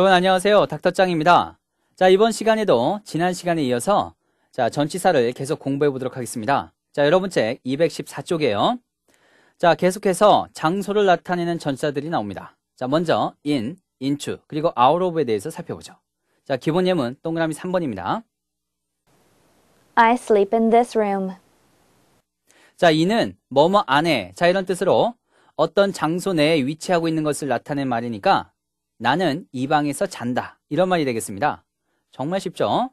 여러분 안녕하세요. 닥터짱입니다. 자, 이번 시간에도 지난 시간에 이어서 자, 전치사를 계속 공부해 보도록 하겠습니다. 자, 여러분 책2 1 4쪽에요 자, 계속해서 장소를 나타내는 전치사들이 나옵니다. 자, 먼저 in, into, 그리고 out of에 대해서 살펴보죠. 자, 기본 예문 동그라미 3번입니다. I sleep in this room. 자, 이는 뭐뭐 안에 자 이런 뜻으로 어떤 장소 내에 위치하고 있는 것을 나타낸 말이니까 나는 이 방에서 잔다. 이런 말이 되겠습니다. 정말 쉽죠?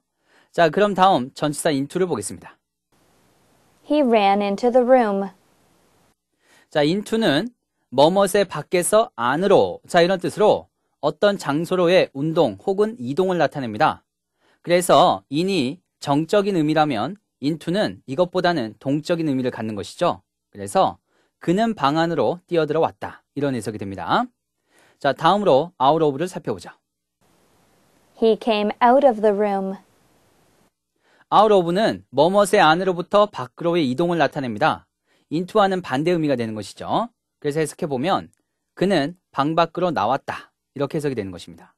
자, 그럼 다음 전치사 인투를 보겠습니다. He ran into the room. 자, 인투는 머뭇의 밖에서 안으로 자 이런 뜻으로 어떤 장소로의 운동 혹은 이동을 나타냅니다. 그래서 인이 정적인 의미라면 인투는 이것보다는 동적인 의미를 갖는 것이죠. 그래서 그는 방 안으로 뛰어들어 왔다. 이런 해석이 됩니다. 자, 다음으로 out of를 살펴보자. He came out of the room. out of는 뭐뭇의 안으로부터 밖으로의 이동을 나타냅니다. into와는 반대 의미가 되는 것이죠. 그래서 해석해보면 그는 방 밖으로 나왔다. 이렇게 해석이 되는 것입니다.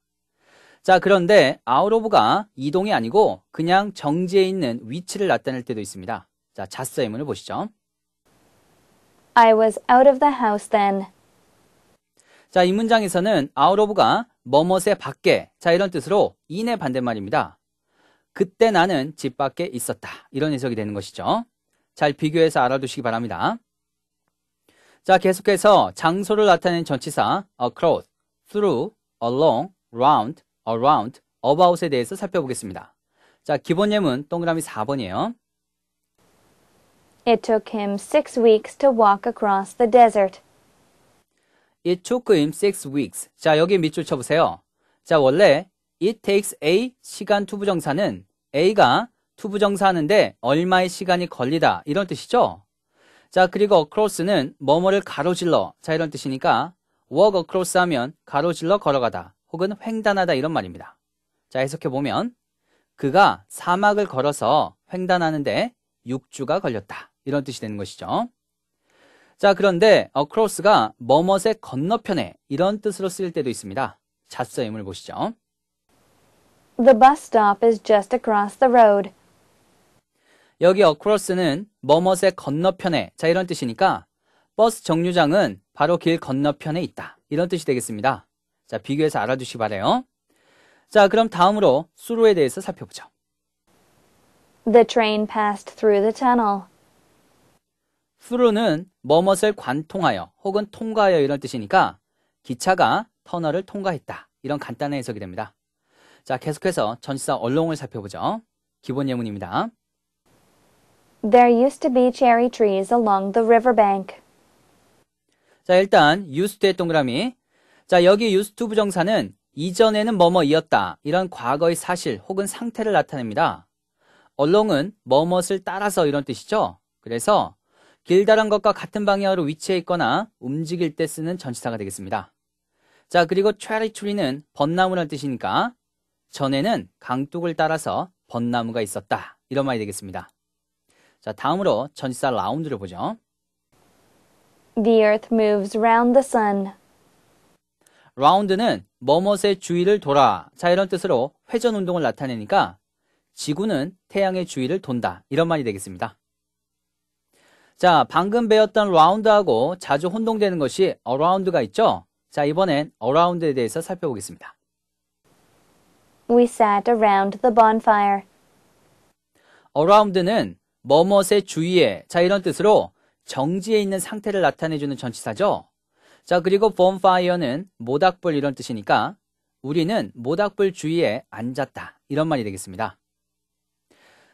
자, 그런데 out of가 이동이 아니고 그냥 정지에 있는 위치를 나타낼 때도 있습니다. 자, 자스의 문을 보시죠. I was out of the house then. 자, 이 문장에서는 out of가 뭐뭇의 밖에. 자, 이런 뜻으로 인의 반대말입니다. 그때 나는 집 밖에 있었다. 이런 해석이 되는 것이죠. 잘 비교해서 알아두시기 바랍니다. 자, 계속해서 장소를 나타낸 전치사 across, through, along, round, around, about에 대해서 살펴보겠습니다. 자, 기본 예문 동그라미 4번이에요. It took him six weeks to walk across the desert. It took him six weeks. 자, 여기 밑줄 쳐보세요. 자, 원래 it takes a 시간 투부정사는 a가 투부정사하는데 얼마의 시간이 걸리다 이런 뜻이죠. 자, 그리고 across는 뭐뭐를 가로질러 자 이런 뜻이니까 walk across 하면 가로질러 걸어가다 혹은 횡단하다 이런 말입니다. 자, 해석해 보면 그가 사막을 걸어서 횡단하는데 6주가 걸렸다 이런 뜻이 되는 것이죠. 자, 그런데 across가 머뭇의 건너편에 이런 뜻으로 쓰일 때도 있습니다. 자수임을 보시죠. The bus stop is just across the road. 여기 across는 머뭇의 건너편에 자 이런 뜻이니까 버스 정류장은 바로 길 건너편에 있다. 이런 뜻이 되겠습니다. 자, 비교해서 알아두시기 바래요. 자, 그럼 다음으로 수로에 대해서 살펴보죠. The train passed through the tunnel. through는 뭐뭇을 관통하여 혹은 통과하여 이런 뜻이니까 기차가 터널을 통과했다. 이런 간단한 해석이 됩니다. 자, 계속해서 전치사 얼롱을 살펴보죠. 기본 예문입니다. There used to be cherry trees along the riverbank. 자, 일단 used의 동그라미. 자, 여기 used to 부정사는 이전에는 뭐뭐이었다. 이런 과거의 사실 혹은 상태를 나타냅니다. along은 뭐뭇을 따라서 이런 뜻이죠. 그래서 길다란 것과 같은 방향으로 위치해 있거나 움직일 때 쓰는 전치사가 되겠습니다. 자, 그리고 트리트리는 벚나무란 뜻이니까 전에는 강둑을 따라서 벚나무가 있었다. 이런 말이 되겠습니다. 자, 다음으로 전치사 라운드를 보죠. The earth moves round the sun. 라운드는 머뭇의 주위를 돌아. 자, 이런 뜻으로 회전 운동을 나타내니까 지구는 태양의 주위를 돈다. 이런 말이 되겠습니다. 자, 방금 배웠던 라운드하고 자주 혼동되는 것이 어라운드가 있죠? 자, 이번엔 어라운드에 대해서 살펴보겠습니다. We sat around the bonfire. a r o u 는 뭐뭇의 주위에, 자, 이런 뜻으로 정지에 있는 상태를 나타내주는 전치사죠. 자, 그리고 bonfire는 모닥불 이런 뜻이니까 우리는 모닥불 주위에 앉았다. 이런 말이 되겠습니다.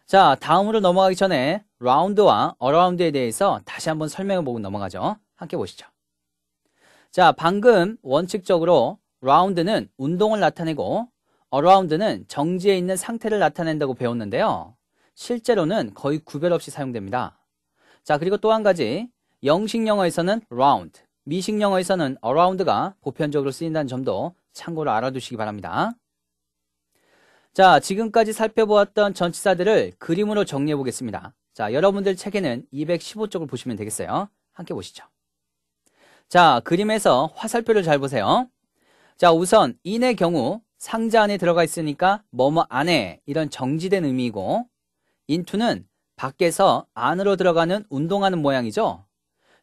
자, 다음으로 넘어가기 전에 라운드와 어라운드에 대해서 다시 한번 설명해 보고 넘어가죠. 함께 보시죠. 자, 방금 원칙적으로 라운드는 운동을 나타내고 어라운드는 정지에 있는 상태를 나타낸다고 배웠는데요. 실제로는 거의 구별 없이 사용됩니다. 자, 그리고 또 한 가지 영식 영어에서는 round, 미식 영어에서는 around가 보편적으로 쓰인다는 점도 참고로 알아두시기 바랍니다. 자, 지금까지 살펴보았던 전치사들을 그림으로 정리해 보겠습니다. 자, 여러분들 책에는 215쪽을 보시면 되겠어요. 함께 보시죠. 자, 그림에서 화살표를 잘 보세요. 자, 우선 인의 경우 상자 안에 들어가 있으니까 뭐뭐 안에 이런 정지된 의미이고 인투는 밖에서 안으로 들어가는 운동하는 모양이죠.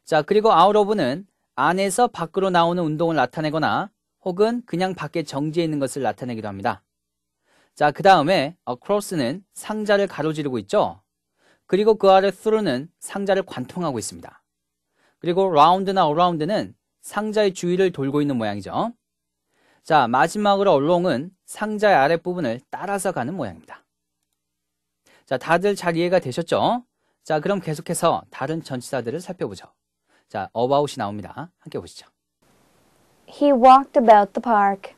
자, 그리고 아웃 오브는 안에서 밖으로 나오는 운동을 나타내거나 혹은 그냥 밖에 정지해 있는 것을 나타내기도 합니다. 자, 그 다음에 across는 상자를 가로지르고 있죠. 그리고 그 아래 through는 상자를 관통하고 있습니다. 그리고 round나 around는 상자의 주위를 돌고 있는 모양이죠. 자, 마지막으로 along은 상자의 아랫부분을 따라서 가는 모양입니다. 자, 다들 잘 이해가 되셨죠? 자, 그럼 계속해서 다른 전치사들을 살펴보죠. 자, about이 나옵니다. 함께 보시죠. He walked about the park.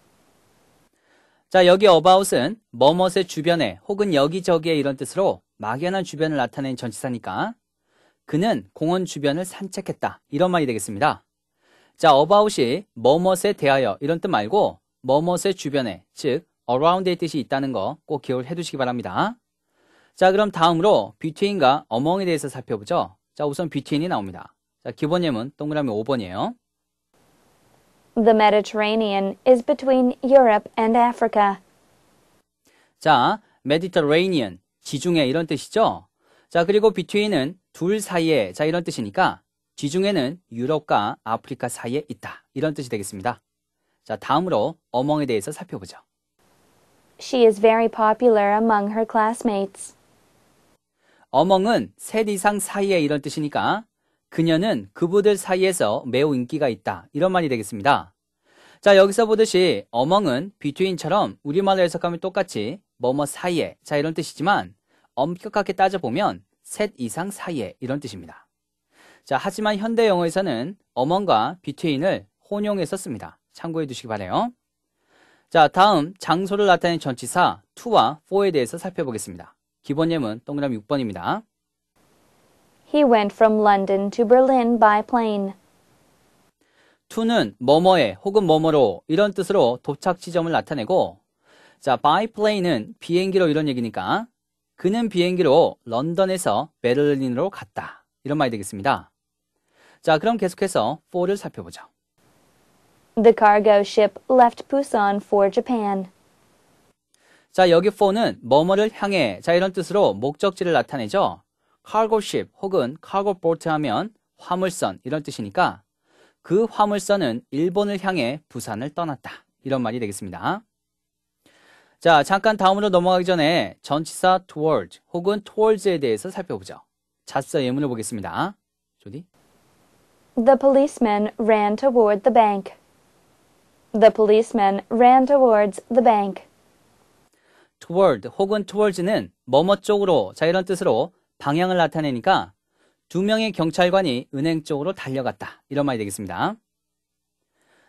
자, 여기 about은 머뭇의 주변에 혹은 여기저기에 이런 뜻으로 막연한 주변을 나타낸 전치사니까 그는 공원 주변을 산책했다. 이런 말이 되겠습니다. 자, about이 뭐뭇에 대하여 이런 뜻 말고 뭐뭇의 주변에 즉 around의 뜻이 있다는 거 꼭 기억을 해두시기 바랍니다. 자, 그럼 다음으로 between과 among에 대해서 살펴보죠. 자, 우선 between이 나옵니다. 자, 기본 예문 동그라미 5번이에요. The Mediterranean is between Europe and Africa. 자, Mediterranean 지중해 이런 뜻이죠. 자, 그리고 between은 둘 사이에 자 이런 뜻이니까 지중해는 유럽과 아프리카 사이에 있다. 이런 뜻이 되겠습니다. 자, 다음으로 어멍에 대해서 살펴보죠. She is very popular among her classmates. 어멍은 셋 이상 사이에 이런 뜻이니까 그녀는 그부들 사이에서 매우 인기가 있다. 이런 말이 되겠습니다. 자, 여기서 보듯이 어멍은 between처럼 우리말로 해석하면 똑같이 뭐뭐 사이에 자 이런 뜻이지만 엄격하게 따져보면 셋 이상 사이에 이런 뜻입니다. 자 하지만 현대 영어에서는 어먼과비트 t 을 혼용해서 씁니다. 참고해 두시기 바래요. 자 다음 장소를 나타낸 전치사 to와 for에 대해서 살펴보겠습니다. 기본 예문 동그라미 6번입니다. He went from London to Berlin by plane. to는 뭐뭐에 혹은 뭐뭐로 이런 뜻으로 도착 지점을 나타내고 자, by plane은 비행기로 이런 얘기니까 그는 비행기로 런던에서 베를린으로 갔다. 이런 말이 되겠습니다. 자, 그럼 계속해서 4를 살펴보죠. The cargo ship left Busan for Japan. 자, 여기 4는 뭐뭐를 향해 자, 이런 뜻으로 목적지를 나타내죠. cargo ship 혹은 cargo boat 하면 화물선 이런 뜻이니까 그 화물선은 일본을 향해 부산을 떠났다. 이런 말이 되겠습니다. 자, 잠깐 다음으로 넘어가기 전에 전치사 toward 혹은 towards에 대해서 살펴보죠. 자사 예문을 보겠습니다. 조디. The policeman ran toward the bank. The policeman ran towards the bank. toward 혹은 towards는 뭐뭐 쪽으로 자 이런 뜻으로 방향을 나타내니까 두 명의 경찰관이 은행 쪽으로 달려갔다. 이런 말이 되겠습니다.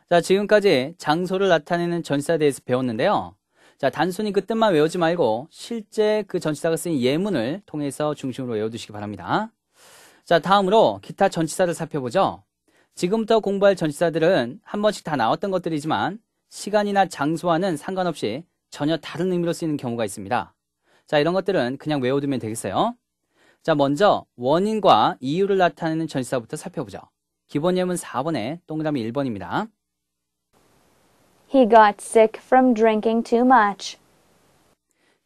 자, 지금까지 장소를 나타내는 전치사에 대해서 배웠는데요. 자, 단순히 그 뜻만 외우지 말고 실제 그 전치사가 쓰인 예문을 통해서 중심으로 외워두시기 바랍니다. 자, 다음으로 기타 전치사를 살펴보죠. 지금부터 공부할 전치사들은 한 번씩 다 나왔던 것들이지만 시간이나 장소와는 상관없이 전혀 다른 의미로 쓰이는 경우가 있습니다. 자, 이런 것들은 그냥 외워두면 되겠어요. 자, 먼저 원인과 이유를 나타내는 전치사부터 살펴보죠. 기본 예문 4번에 동그라미 1번입니다. He got sick from drinking too much.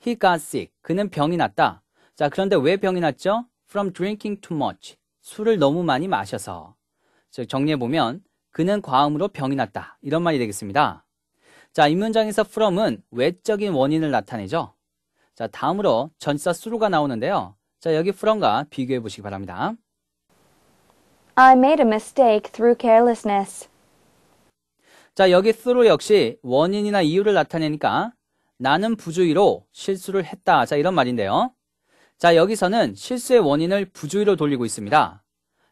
He got sick. 그는 병이 났다. 자, 그런데 왜 병이 났죠? From drinking too much. 술을 너무 많이 마셔서. 즉, 정리해보면, 그는 과음으로 병이 났다. 이런 말이 되겠습니다. 자, 이 문장에서 from은 외적인 원인을 나타내죠. 자, 다음으로 전사 수로가 나오는데요. 자, 여기 from과 비교해 보시기 바랍니다. I made a mistake through carelessness. 자, 여기 through 역시 원인이나 이유를 나타내니까 나는 부주의로 실수를 했다. 자, 이런 말인데요. 자, 여기서는 실수의 원인을 부주의로 돌리고 있습니다.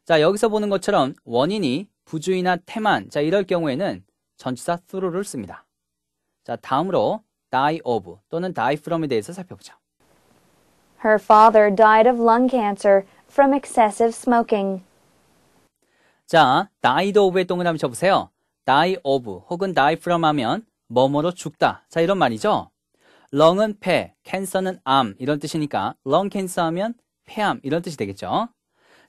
자, 여기서 보는 것처럼 원인이 부주의나 태만, 자, 이럴 경우에는 전치사 through를 씁니다. 자, 다음으로 die of 또는 die from에 대해서 살펴보죠. Her father died of lung cancer from excessive smoking. 자, died of의 동그라미 쳐보세요. die of 혹은 die from 하면 뭐뭐로 죽다. 자, 이런 말이죠. lung은 폐, cancer는 암 이런 뜻이니까 lung cancer 하면 폐암 이런 뜻이 되겠죠.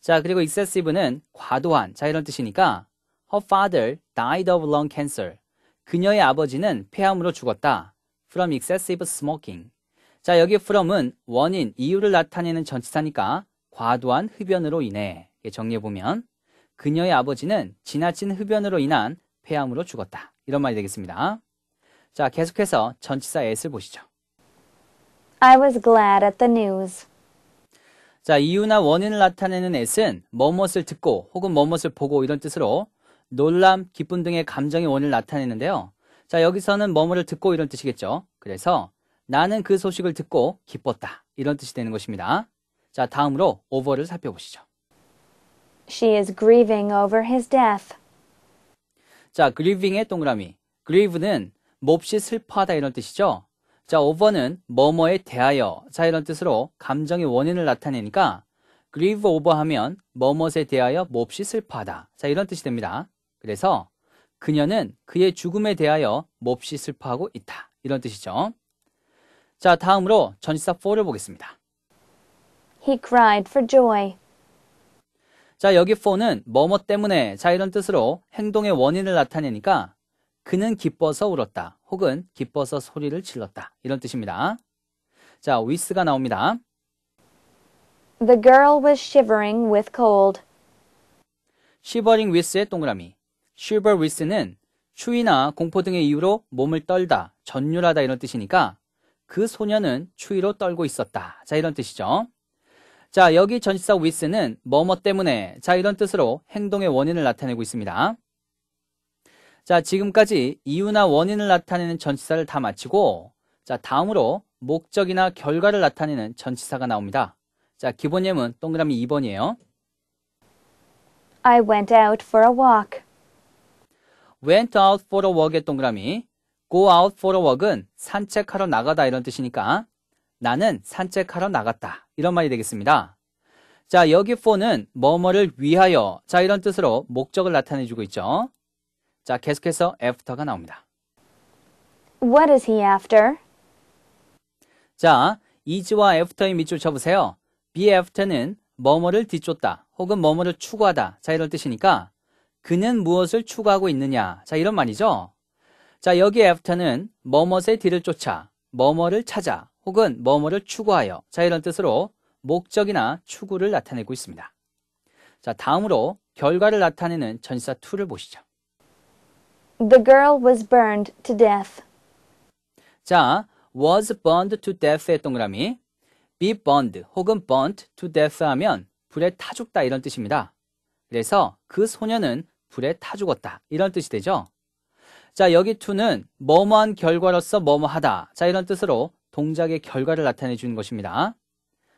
자, 그리고 excessive는 과도한 자 이런 뜻이니까 her father died of lung cancer. 그녀의 아버지는 폐암으로 죽었다. from excessive smoking. 자, 여기 from은 원인, 이유를 나타내는 전치사니까 과도한 흡연으로 인해 정리해 보면 그녀의 아버지는 지나친 흡연으로 인한 폐암으로 죽었다. 이런 말이 되겠습니다. 자, 계속해서 전치사 s를 보시죠. I was glad at the news. 자, 이유나 원인을 나타내는 s 은 뭐뭇을 듣고 혹은 뭐뭇을 보고 이런 뜻으로 놀람, 기쁨 등의 감정의 원인을 나타내는데요. 자, 여기서는 뭐뭐를 듣고 이런 뜻이겠죠. 그래서 나는 그 소식을 듣고 기뻤다. 이런 뜻이 되는 것입니다. 자, 다음으로 over를 살펴보시죠. She is grieving over his death. 자, g r i e v i n g 의 동그라미. grieve는 몹시 슬퍼하다 이런 뜻이죠. 자, over는 뭐뭐에 대하여 자 이런 뜻으로 감정의 원인을 나타내니까 grieve over 하면 뭐뭇에 대하여 몹시 슬퍼하다. 자, 이런 뜻이 됩니다. 그래서 그녀는 그의 죽음에 대하여 몹시 슬퍼하고 있다. 이런 뜻이죠. 자, 다음으로 전치사 4를 보겠습니다. He cried for joy. 자, 여기 for는 뭐뭐 때문에 자 이런 뜻으로 행동의 원인을 나타내니까 그는 기뻐서 울었다 혹은 기뻐서 소리를 질렀다 이런 뜻입니다. 자, with가 나옵니다. The girl was shivering with cold. shivering with의 동그라미. shiver with는 추위나 공포 등의 이유로 몸을 떨다, 전율하다 이런 뜻이니까 그 소녀는 추위로 떨고 있었다. 자, 이런 뜻이죠. 자, 여기 전치사 with는 뭐뭐 때문에 자, 이런 뜻으로 행동의 원인을 나타내고 있습니다. 자, 지금까지 이유나 원인을 나타내는 전치사를 다 마치고 자, 다음으로 목적이나 결과를 나타내는 전치사가 나옵니다. 자, 기본 예문 동그라미 2번이에요. I went out for a walk. went out for a walk의 동그라미 go out for a walk은 산책하러 나가다 이런 뜻이니까 나는 산책하러 나갔다. 이런 말이 되겠습니다. 자, 여기 4는 뭐뭐를 위하여. 자, 이런 뜻으로 목적을 나타내주고 있죠. 자, 계속해서 after가 나옵니다. What is he after? 자, is와 after의 밑줄 쳐보세요. be after는 뭐뭐를 뒤쫓다 혹은 뭐뭐를 추구하다. 자, 이런 뜻이니까 그는 무엇을 추구하고 있느냐. 자, 이런 말이죠. 자, 여기 after는 뭐뭇의 뒤를 쫓아, 뭐뭐를 찾아 혹은 뭐뭐를 추구하여 자 이런 뜻으로 목적이나 추구를 나타내고 있습니다. 자 다음으로 결과를 나타내는 전치사 2를 보시죠. The girl was burned to death. 자, was burned to death의 동그라미 be burned 혹은 burnt to death 하면 불에 타 죽다 이런 뜻입니다. 그래서 그 소녀는 불에 타 죽었다 이런 뜻이 되죠. 자, 여기 to는 뭐뭐한 결과로서 뭐뭐하다 자 이런 뜻으로 동작의 결과를 나타내 주는 것입니다.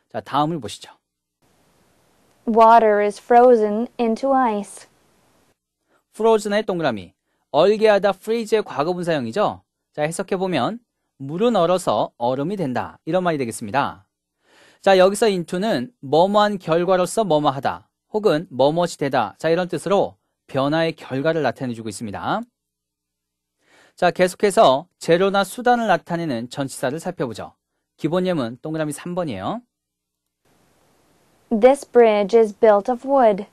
자, 다음을 보시죠. Water is frozen into ice. frozen의 동그라미. 얼게 하다 freeze의 과거분사형이죠. 자, 해석해 보면 물은 얼어서 얼음이 된다. 이런 말이 되겠습니다. 자, 여기서 into는 뭐뭐한 결과로서 뭐뭐하다 혹은 뭐뭐지 되다. 자, 이런 뜻으로 변화의 결과를 나타내 주고 있습니다. 자, 계속해서 재료나 수단을 나타내는 전치사를 살펴보죠. 기본 예문 동그라미 3번이에요. This bridge is built of wood.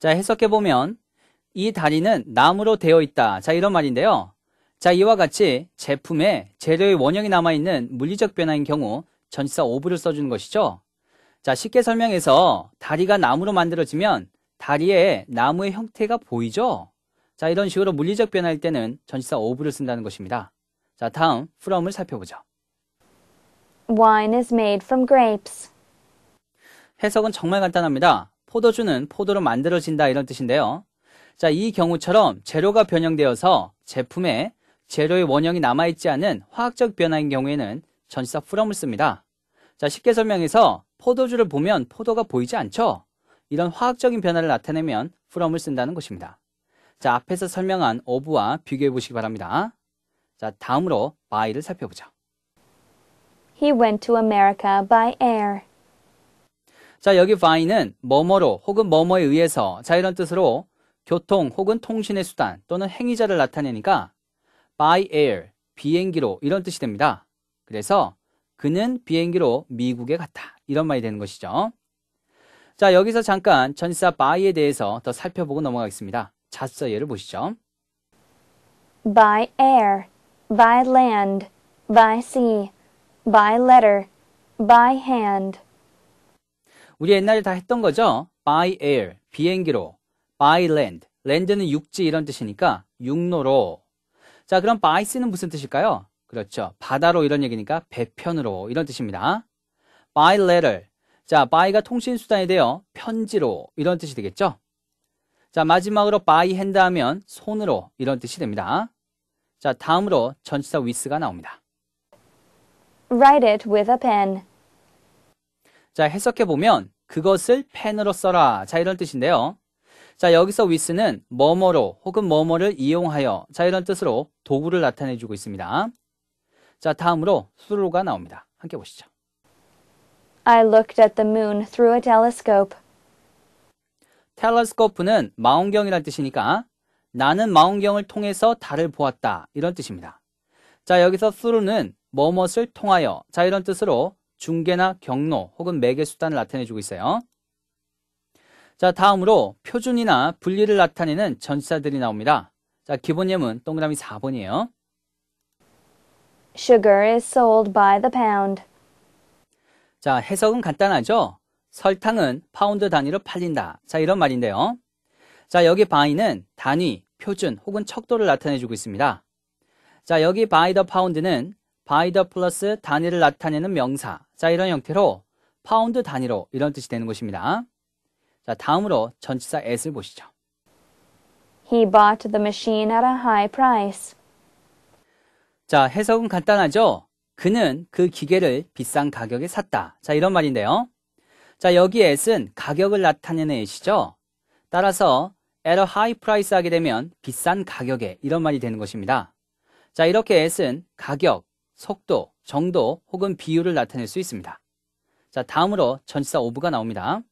자, 해석해 보면 이 다리는 나무로 되어 있다. 자, 이런 말인데요. 자, 이와 같이 제품에 재료의 원형이 남아 있는 물리적 변화인 경우 전치사 오브를 써주는 것이죠. 자, 쉽게 설명해서 다리가 나무로 만들어지면 다리에 나무의 형태가 보이죠? 자, 이런 식으로 물리적 변화일 때는 전치사 of를 쓴다는 것입니다. 자, 다음 from을 살펴보죠. Wine is made from grapes. 해석은 정말 간단합니다. 포도주는 포도로 만들어진다 이런 뜻인데요. 자, 이 경우처럼 재료가 변형되어서 제품에 재료의 원형이 남아있지 않은 화학적 변화인 경우에는 전치사 from을 씁니다. 자, 쉽게 설명해서 포도주를 보면 포도가 보이지 않죠? 이런 화학적인 변화를 나타내면 from을 쓴다는 것입니다. 자, 앞에서 설명한 of와 비교해 보시기 바랍니다. 자, 다음으로 by를 살펴보죠. He went to America by air. 자, 여기 by는 뭐뭐로 혹은 뭐뭐에 의해서 자, 이런 뜻으로 교통 혹은 통신의 수단 또는 행위자를 나타내니까 by air, 비행기로 이런 뜻이 됩니다. 그래서 그는 비행기로 미국에 갔다. 이런 말이 되는 것이죠. 자, 여기서 잠깐 전치사 by에 대해서 더 살펴보고 넘어가겠습니다. 자서 예를 보시죠. by air, by land, by sea, by letter, by hand. 우리 옛날에 다 했던 거죠? by air, 비행기로, by land, land는 육지 이런 뜻이니까 육로로. 자, 그럼 by sea는 무슨 뜻일까요? 그렇죠. 바다로 이런 얘기니까 배편으로 이런 뜻입니다. by letter. 자, by가 통신수단이 되어 편지로 이런 뜻이 되겠죠? 자, 마지막으로 by hand 하면 손으로 이런 뜻이 됩니다. 자, 다음으로 전치사 with가 나옵니다. Write it with a pen. 자, 해석해 보면 그것을 펜으로 써라. 자, 이런 뜻인데요. 자, 여기서 with는 뭐뭐로 혹은 뭐뭐를 이용하여 자, 이런 뜻으로 도구를 나타내 주고 있습니다. 자, 다음으로 수로가 나옵니다. 함께 보시죠. I looked at the moon through a telescope. 텔레스코프는 망원경이란 뜻이니까 나는 망원경을 통해서 달을 보았다 이런 뜻입니다. 자 여기서 through는 뭐뭇을 통하여 자 이런 뜻으로 중계나 경로 혹은 매개 수단을 나타내주고 있어요. 자 다음으로 표준이나 분리를 나타내는 전치사들이 나옵니다. 자 기본 예문 동그라미 4번이에요. Sugar is sold by the pound. 자 해석은 간단하죠? 설탕은 파운드 단위로 팔린다. 자, 이런 말인데요. 자, 여기 바이는 단위, 표준 혹은 척도를 나타내주고 있습니다. 자, 여기 바이 더파운드는 바이 더 플러스 단위를 나타내는 명사. 자, 이런 형태로 파운드 단위로 이런 뜻이 되는 것입니다. 자, 다음으로 전치사 s를 보시죠. He bought the machine at a high price. 자, 해석은 간단하죠? 그는 그 기계를 비싼 가격에 샀다. 자, 이런 말인데요. 자, 여기 s 는 가격을 나타내는 S이죠. 따라서 at a high price 하게 되면 비싼 가격에 이런 말이 되는 것입니다. 자, 이렇게 S는 가격, 속도, 정도 혹은 비율을 나타낼 수 있습니다. 자, 다음으로 전치사 오브가 나옵니다.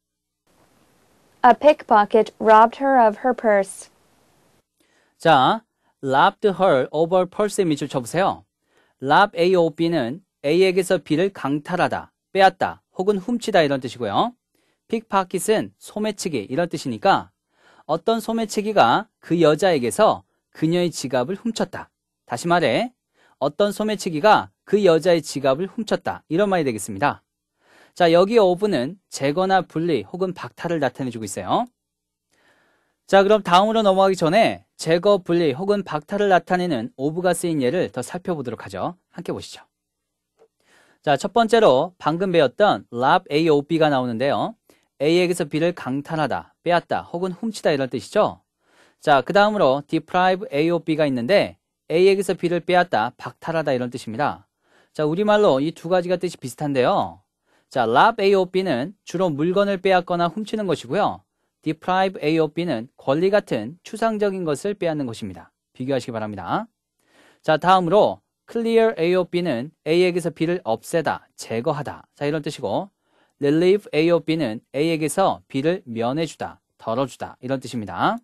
A pickpocket robbed her of her purse. 자, robbed her of her purse의 밑줄 쳐보세요. rob A, O, B는 A에게서 B를 강탈하다, 빼앗다, 혹은 훔치다 이런 뜻이고요. 픽파킷은 소매치기 이런 뜻이니까 어떤 소매치기가 그 여자에게서 그녀의 지갑을 훔쳤다. 다시 말해 어떤 소매치기가 그 여자의 지갑을 훔쳤다. 이런 말이 되겠습니다. 자, 여기 어부는 제거나 분리 혹은 박탈을 나타내주고 있어요. 자, 그럼 다음으로 넘어가기 전에 제거, 분리 혹은 박탈을 나타내는 오브가 쓰인 예를 더 살펴보도록 하죠. 함께 보시죠. 자, 첫 번째로 방금 배웠던 lap A, O, B가 나오는데요. A에게서 B를 강탈하다, 빼앗다, 혹은 훔치다 이런 뜻이죠. 자, 그 다음으로 deprive A, O, B가 있는데 A에게서 B를 빼앗다, 박탈하다 이런 뜻입니다. 자, 우리말로 이 두 가지가 뜻이 비슷한데요. 자, lap A, O, B는 주로 물건을 빼앗거나 훔치는 것이고요. deprive A, O, B는 권리 같은 추상적인 것을 빼앗는 것입니다. 비교하시기 바랍니다. 자, 다음으로 clear A of B는 A에게서 B를 없애다, 제거하다. 자, 이런 뜻이고 relieve A of B는 A에게서 B를 면해주다, 덜어주다. 이런 뜻입니다.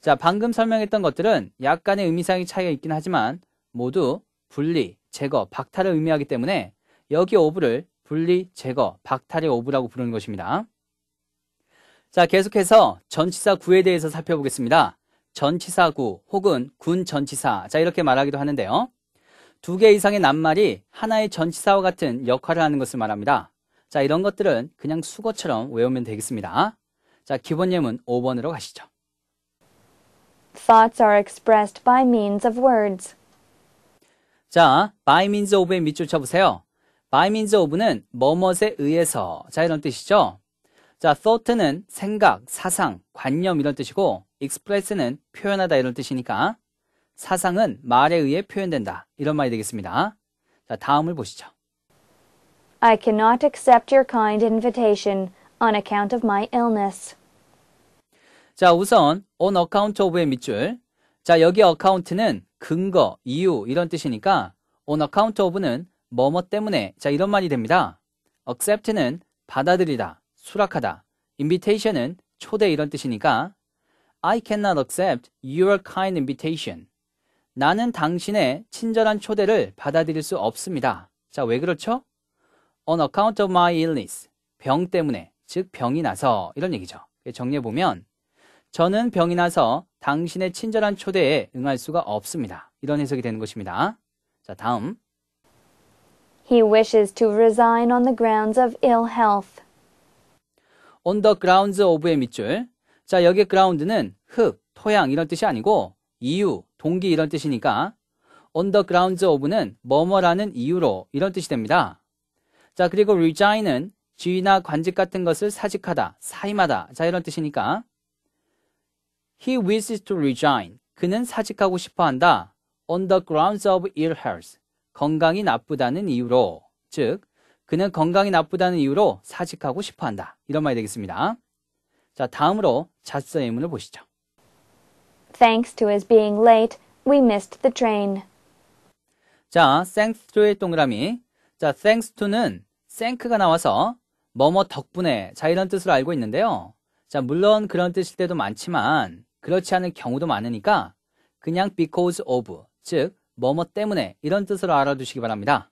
자, 방금 설명했던 것들은 약간의 의미상의 차이가 있긴 하지만 모두 분리, 제거, 박탈을 의미하기 때문에 여기 오브를 분리, 제거, 박탈의 오브라고 부르는 것입니다. 자, 계속해서 전치사 구에 대해서 살펴보겠습니다. 전치사 구 혹은 군 전치사. 자, 이렇게 말하기도 하는데요. 두개 이상의 낱말이 하나의 전치사와 같은 역할을 하는 것을 말합니다. 자, 이런 것들은 그냥 수거처럼 외우면 되겠습니다. 자, 기본 예문 5번으로 가시죠. Thoughts are expressed by means of words. 자, by means of의 밑줄 쳐보세요. by means of는 뭐뭇에 의해서. 자, 이런 뜻이죠. 자, thought는 생각, 사상, 관념 이런 뜻이고, express는 표현하다 이런 뜻이니까 사상은 말에 의해 표현된다. 이런 말이 되겠습니다. 자, 다음을 보시죠. I cannot accept your kind invitation on account of my illness. 자, 우선 on account of의 밑줄. 자, 여기 account는 근거, 이유 이런 뜻이니까 on account of는 뭐뭐 때문에 자, 이런 말이 됩니다. accept는 받아들이다, 수락하다. invitation은 초대 이런 뜻이니까 I cannot accept your kind invitation. 나는 당신의 친절한 초대를 받아들일 수 없습니다. 자, 왜 그렇죠? On account of my illness. 병 때문에, 즉 병이 나서 이런 얘기죠. 정리해 보면 저는 병이 나서 당신의 친절한 초대에 응할 수가 없습니다. 이런 해석이 되는 것입니다. 자, 다음. He wishes to resign on the grounds of ill health. on the grounds of의 밑줄. 자, 여기 ground는 흙, 토양 이런 뜻이 아니고 이유, 동기 이런 뜻이니까 on the grounds of는 뭐뭐라는 이유로 이런 뜻이 됩니다. 자, 그리고 r e g i n 은 지위나 관직 같은 것을 사직하다, 사임하다. 자, 이런 뜻이니까 he wishes to resign. 그는 사직하고 싶어 한다. on the grounds of ill health. 건강이 나쁘다는 이유로. 즉, 그는 건강이 나쁘다는 이유로 사직하고 싶어 한다. 이런 말이 되겠습니다. 자, 다음으로 자스의문을 보시죠. Thanks to his being late, we missed the train. 자, thanks to의 동그라미. 자, thanks to는 thank가 나와서 뭐뭐 덕분에 자 이런 뜻으로 알고 있는데요. 자, 물론 그런 뜻일 때도 많지만 그렇지 않은 경우도 많으니까 그냥 because of 즉 뭐뭐 때문에 이런 뜻으로 알아두시기 바랍니다.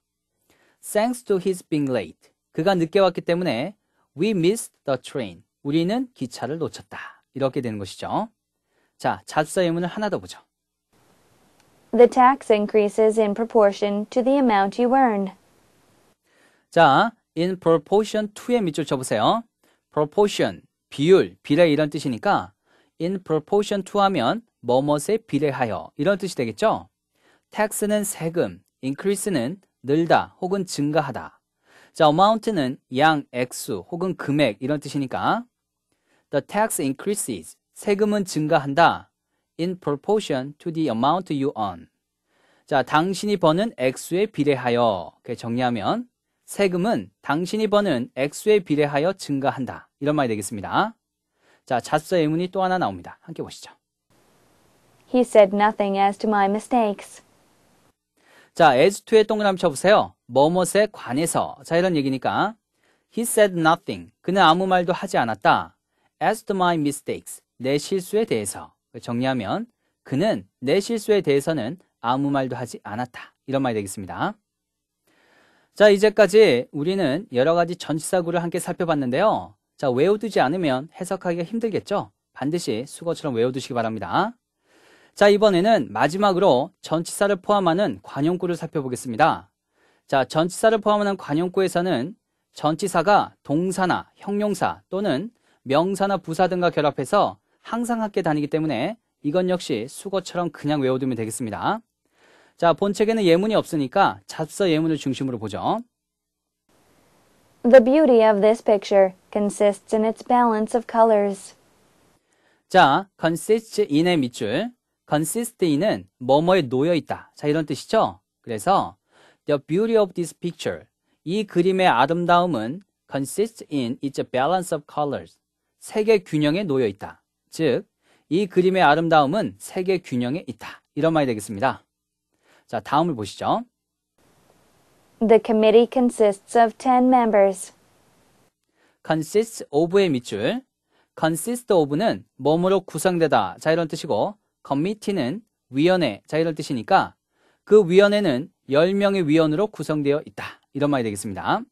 Thanks to his being late. 그가 늦게 왔기 때문에 we missed the train. 우리는 기차를 놓쳤다. 이렇게 되는 것이죠. 자, 자수사 예문을 하나 더 보죠. The tax increases in proportion to the amount you earn. 자, in proportion to의 밑줄 쳐보세요. proportion, 비율, 비례 이런 뜻이니까 in proportion to 하면 뭐뭇에 비례하여 이런 뜻이 되겠죠? tax는 세금, increase는 늘다 혹은 증가하다. 자, amount는 양, 액수 혹은 금액 이런 뜻이니까 the tax increases 세금은 증가한다. in proportion to the amount you earn. 자, 당신이 버는 액수에 비례하여 정리하면 세금은 당신이 버는 액수에 비례하여 증가한다. 이런 말이 되겠습니다. 자, 자수서 예문이 또 하나 나옵니다. 함께 보시죠. He said nothing as to my mistakes. 자, as to에 동그라미 쳐보세요. 뭐뭇에 관해서. 자, 이런 얘기니까 he said nothing. 그는 아무 말도 하지 않았다. as to my mistakes. 내 실수에 대해서 정리하면 그는 내 실수에 대해서는 아무 말도 하지 않았다. 이런 말이 되겠습니다. 자, 이제까지 우리는 여러 가지 전치사구를 함께 살펴봤는데요. 자, 외워두지 않으면 해석하기가 힘들겠죠? 반드시 수거처럼 외워두시기 바랍니다. 자, 이번에는 마지막으로 전치사를 포함하는 관용구를 살펴보겠습니다. 자, 전치사를 포함하는 관용구에서는 전치사가 동사나 형용사 또는 명사나 부사 등과 결합해서 항상 학교에 다니기 때문에 이건 역시 수거처럼 그냥 외워두면 되겠습니다. 자, 본책에는 예문이 없으니까 잡서 예문을 중심으로 보죠. The beauty of this picture consists in its balance of colors. 자, consists in의 밑줄. consist in은 뭐뭐에 놓여 있다. 자, 이런 뜻이죠? 그래서 the beauty of this picture. 이 그림의 아름다움은 consists in its balance of colors. 색의 균형에 놓여 있다. 즉, 이 그림의 아름다움은 세계 균형에 있다. 이런 말이 되겠습니다. 자, 다음을 보시죠. The committee consists of 10 members. consists of의 밑줄. consist of는 뭐뭐로 구성되다. 자, 이런 뜻이고, committee는 위원회. 자, 이런 뜻이니까, 그 위원회는 10명의 위원으로 구성되어 있다. 이런 말이 되겠습니다.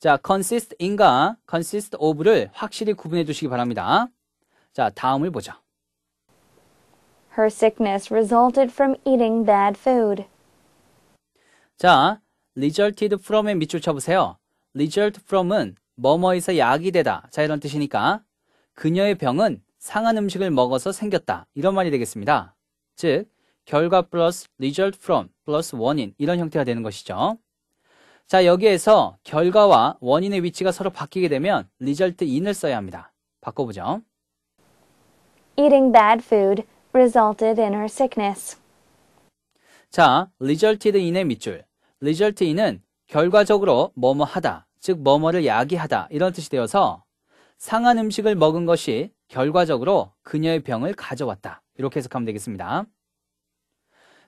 자, consist in과 consist of를 확실히 구분해 주시기 바랍니다. 자, 다음을 보죠 Her sickness resulted from eating bad food. 자, resulted from에 밑줄 쳐보세요. result from은 뭐뭐에서 약이 되다. 자, 이런 뜻이니까 그녀의 병은 상한 음식을 먹어서 생겼다. 이런 말이 되겠습니다. 즉, 결과 플러스 result from 플러스 원인 이런 형태가 되는 것이죠. 자, 여기에서 결과와 원인의 위치가 서로 바뀌게 되면 result in을 써야 합니다. 바꿔보죠. eating bad food resulted in her sickness. 자, resulted in의 밑줄. result in은 결과적으로 뭐뭐 하다, 즉 뭐뭐를 야기하다 이런 뜻이 되어서 상한 음식을 먹은 것이 결과적으로 그녀의 병을 가져왔다. 이렇게 해석하면 되겠습니다.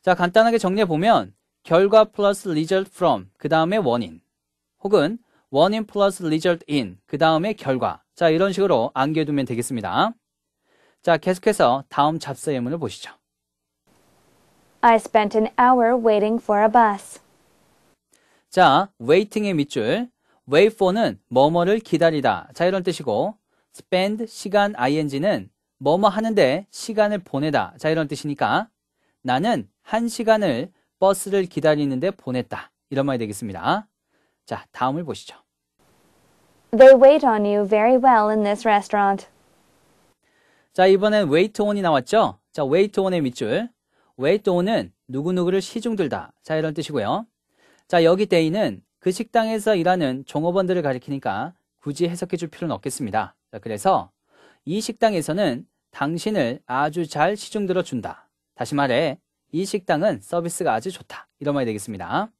자, 간단하게 정리해 보면 결과 플러스 result from 그 다음에 원인 혹은 원인 플러스 result in 그 다음에 결과 자 이런 식으로 암기해 두면 되겠습니다. 자, 계속해서 다음 잡사 예문을 보시죠. I spent an hour waiting for a bus. 자, waiting의 밑줄. wait for는 뭐뭐를 기다리다. 자, 이런 뜻이고 spend 시간 ing는 뭐뭐 하는데 시간을 보내다. 자, 이런 뜻이니까 나는 한 시간을 버스를 기다리는데 보냈다. 이런 말이 되겠습니다. 자, 다음을 보시죠. They wait on you very well in this restaurant. 자, 이번엔 웨이트 온이 나왔죠? 자, 웨이트 온의 밑줄. 웨이트 온은 누구누구를 시중들다. 자, 이런 뜻이고요. 자, 여기 데이는 그 식당에서 일하는 종업원들을 가리키니까 굳이 해석해 줄 필요는 없겠습니다. 자, 그래서 이 식당에서는 당신을 아주 잘 시중들어 준다. 다시 말해, 이 식당은 서비스가 아주 좋다. 이런 말이 되겠습니다.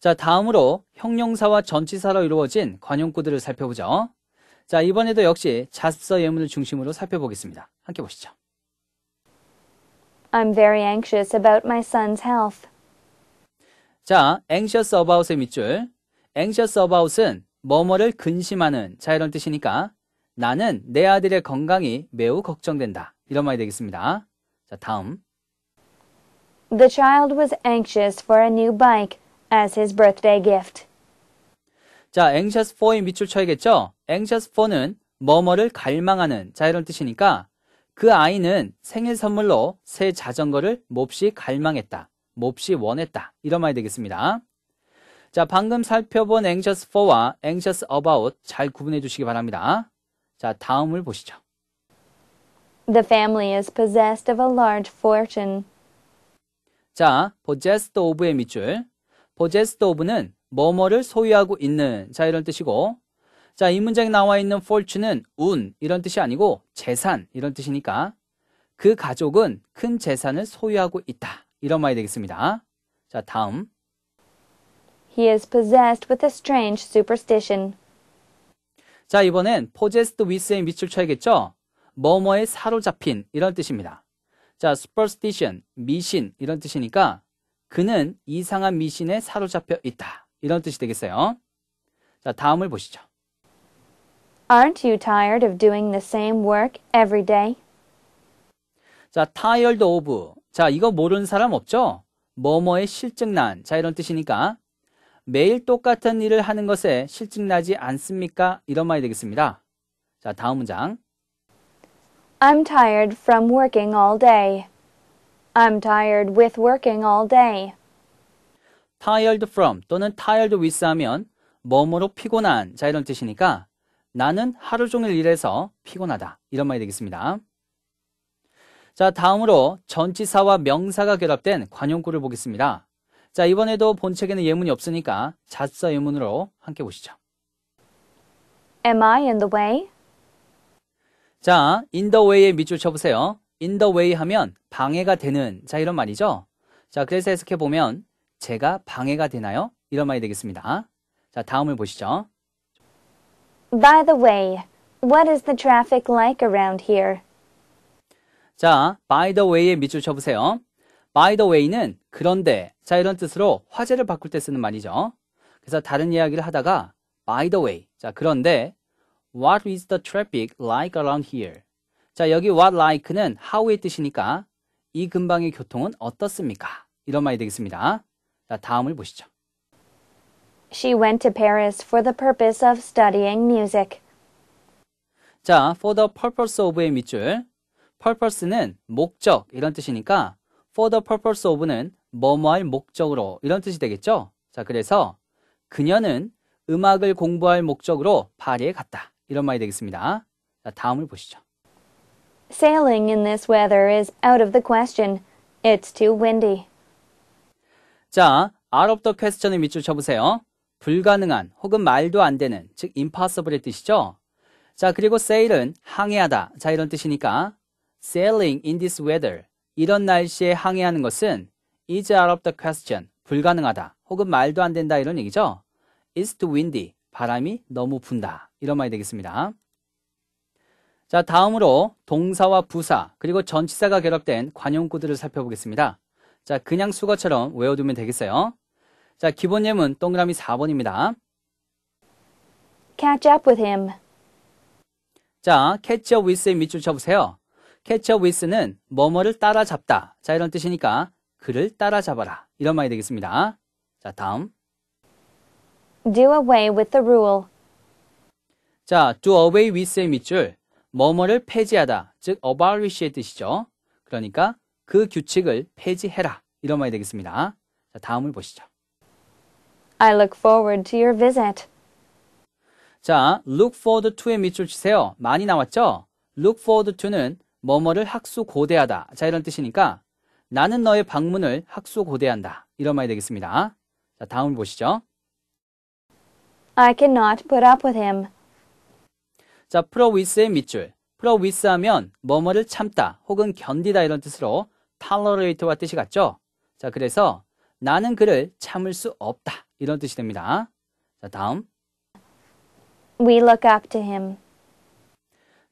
자, 다음으로 형용사와 전치사로 이루어진 관용구들을 살펴보죠. 자, 이번에도 역시 자습서 예문을 중심으로 살펴보겠습니다. 함께 보시죠. I'm very anxious about my son's health. 자, anxious about의 밑줄. anxious about은 뭐뭐를 근심하는 자 이런 뜻이니까 나는 내 아들의 건강이 매우 걱정된다. 이런 말이 되겠습니다. 자, 다음. The child was anxious for a new bike as his birthday gift. 자, anxious for의 밑줄 쳐야겠죠? anxious for는 뭐뭐를 갈망하는 자 이런 뜻이니까 그 아이는 생일 선물로 새 자전거를 몹시 갈망했다. 몹시 원했다. 이런 말이 되겠습니다. 자, 방금 살펴본 anxious for와 anxious about 잘 구분해 주시기 바랍니다. 자, 다음을 보시죠. The family is possessed of a large fortune. 자, possessed of의 밑줄. possessed of는 뭐뭐를 소유하고 있는 자 이런 뜻이고 자 이 문장에 나와 있는 fortune는 운 이런 뜻이 아니고 재산 이런 뜻이니까 그 가족은 큰 재산을 소유하고 있다 이런 말이 되겠습니다. 자 다음 He is possessed with a strange superstition. 자 이번엔 possessed with의 밑줄 쳐야겠죠? 뭐뭐에 사로잡힌 이런 뜻입니다. 자 superstition 미신 이런 뜻이니까 그는 이상한 미신에 사로잡혀 있다. 이런 뜻이 되겠어요. 자, 다음을 보시죠. Aren't you tired of doing the same work every day? 자, tired of. 자, 이거 모르는 사람 없죠? 뭐뭐에 실증난. 자, 이런 뜻이니까 매일 똑같은 일을 하는 것에 실증나지 않습니까? 이런 말이 되겠습니다. 자, 다음 문장. I'm tired from working all day. I'm tired with working all day. tired from 또는 tired with 하면 뭐뭐로 피곤한 자 이런 뜻이니까 나는 하루 종일 일해서 피곤하다 이런 말이 되겠습니다. 자 다음으로 전치사와 명사가 결합된 관용구를 보겠습니다. 자 이번에도 본책에는 예문이 없으니까 자사 예문으로 함께 보시죠. Am I in the way? 자 in the way에 밑줄 쳐보세요. in the way 하면 방해가 되는 자 이런 말이죠. 자 그래서 해석해 보면 제가 방해가 되나요? 이런 말이 되겠습니다. 자, 다음을 보시죠. By the way, what is the traffic like around here? 자, by the way에 밑줄 쳐보세요. by the way는 그런데, 자, 이런 뜻으로 화제를 바꿀 때 쓰는 말이죠. 그래서 다른 이야기를 하다가 by the way, 자, 그런데 what is the traffic like around here? 자, 여기 what like는 how의 뜻이니까 이 근방의 교통은 어떻습니까? 이런 말이 되겠습니다. 자, 다음을 보시죠. She went to Paris for the purpose of studying music. 자, for the purpose of의 밑줄. purpose는 목적 이런 뜻이니까 for the purpose of는 뭐뭐할 목적으로 이런 뜻이 되겠죠? 자, 그래서 그녀는 음악을 공부할 목적으로 파리에 갔다. 이런 말이 되겠습니다. 자, 다음을 보시죠. Sailing in this weather is out of the question. It's too windy. 자, out of the question을 밑줄 쳐보세요. 불가능한 혹은 말도 안 되는, 즉 impossible의 뜻이죠. 자, 그리고 sail은 항해하다. 자, 이런 뜻이니까 sailing in this weather, 이런 날씨에 항해하는 것은 is out of the question, 불가능하다 혹은 말도 안 된다 이런 얘기죠. is too windy, 바람이 너무 분다. 이런 말이 되겠습니다. 자, 다음으로 동사와 부사 그리고 전치사가 결합된 관용구들을 살펴보겠습니다. 자, 그냥 수거처럼 외워두면 되겠어요. 자, 기본 예문 동그라미 4번입니다. Catch up with him. 자, catch up with에 밑줄 쳐보세요. catch up with는 뭐뭐를 따라잡다. 자, 이런 뜻이니까 그를 따라잡아라. 이런 말이 되겠습니다. 자, 다음. do away with the rule. 자, do away with의 밑줄, 뭐뭐를 폐지하다, 즉 abolish의 뜻이죠. 그러니까 그 규칙을 폐지해라. 이런 말이 되겠습니다. 자, 다음을 보시죠. I look forward to your visit. 자, look forward to에 밑줄 치세요. 많이 나왔죠? look forward to는 뭐뭐를 학수 고대하다. 자, 이런 뜻이니까 나는 너의 방문을 학수 고대한다. 이런 말이 되겠습니다. 자, 다음을 보시죠. I cannot put up with him. 자, 프로 위스의 밑줄. 프로 위스 하면 뭐뭐를 참다 혹은 견디다 이런 뜻으로 tolerate와 뜻이 같죠? 자, 그래서 나는 그를 참을 수 없다. 이런 뜻이 됩니다. 자, 다음. We look up to him.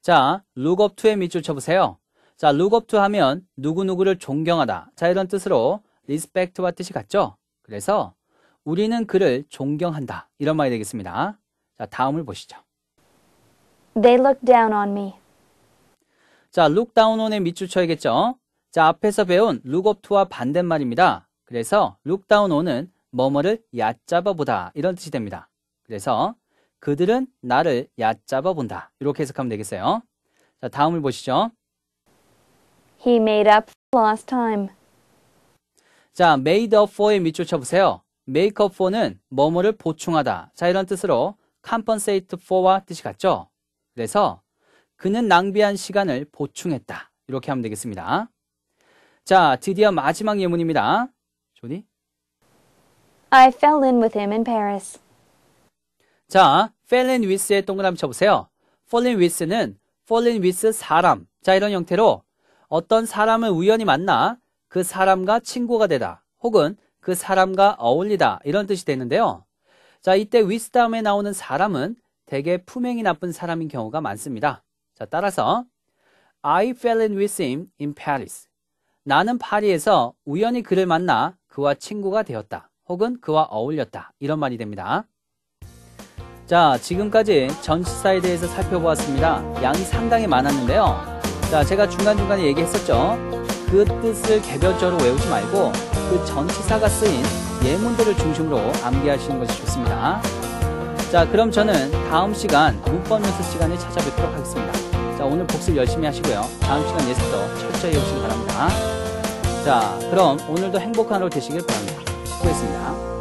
자, look up to의 밑줄 쳐보세요. 자, look up to 하면 누구누구를 존경하다. 자, 이런 뜻으로 respect와 뜻이 같죠? 그래서 우리는 그를 존경한다. 이런 말이 되겠습니다. 자, 다음을 보시죠. They look down on me. 자, look down on의 밑줄 쳐야겠죠? 자, 앞에서 배운 l o o 와 반대말입니다. 그래서 l o o k d o w n 은 뭐뭐를 얕잡아 보다 이런 뜻이 됩니다. 그래서 그들은 나를 얕잡아 본다. 이렇게 해석하면 되겠어요. 자, 다음을 보시죠. He made up lost time. 자, made up for에 밑줄 쳐보세요. make up for는 뭐뭐를 보충하다. 자, 이런 뜻으로 compensate for와 뜻이 같죠? 그래서 그는 낭비한 시간을 보충했다. 이렇게 하면 되겠습니다. 자, 드디어 마지막 예문입니다. 조니? I fell in with him in Paris. 자, fell in with에 동그라미 쳐보세요. fall in with는 fall in with 사람. 자, 이런 형태로 어떤 사람을 우연히 만나 그 사람과 친구가 되다 혹은 그 사람과 어울리다 이런 뜻이 되는데요. 자, 이때 with 다음에 나오는 사람은 대개 품행이 나쁜 사람인 경우가 많습니다. 자, 따라서 I fell in with him in Paris. 나는 파리에서 우연히 그를 만나 그와 친구가 되었다. 혹은 그와 어울렸다. 이런 말이 됩니다. 자, 지금까지 전치사에 대해서 살펴보았습니다. 양이 상당히 많았는데요. 자, 제가 중간중간에 얘기했었죠. 그 뜻을 개별적으로 외우지 말고 그 전치사가 쓰인 예문들을 중심으로 암기하시는 것이 좋습니다. 자, 그럼 저는 다음 시간 문법 연습 시간에 찾아뵙도록 하겠습니다. 자, 오늘 복습 열심히 하시고요. 다음 시간 예습도 철저히 해보시기 바랍니다. 자, 그럼 오늘도 행복한 하루 되시길 바랍니다. 수고했습니다.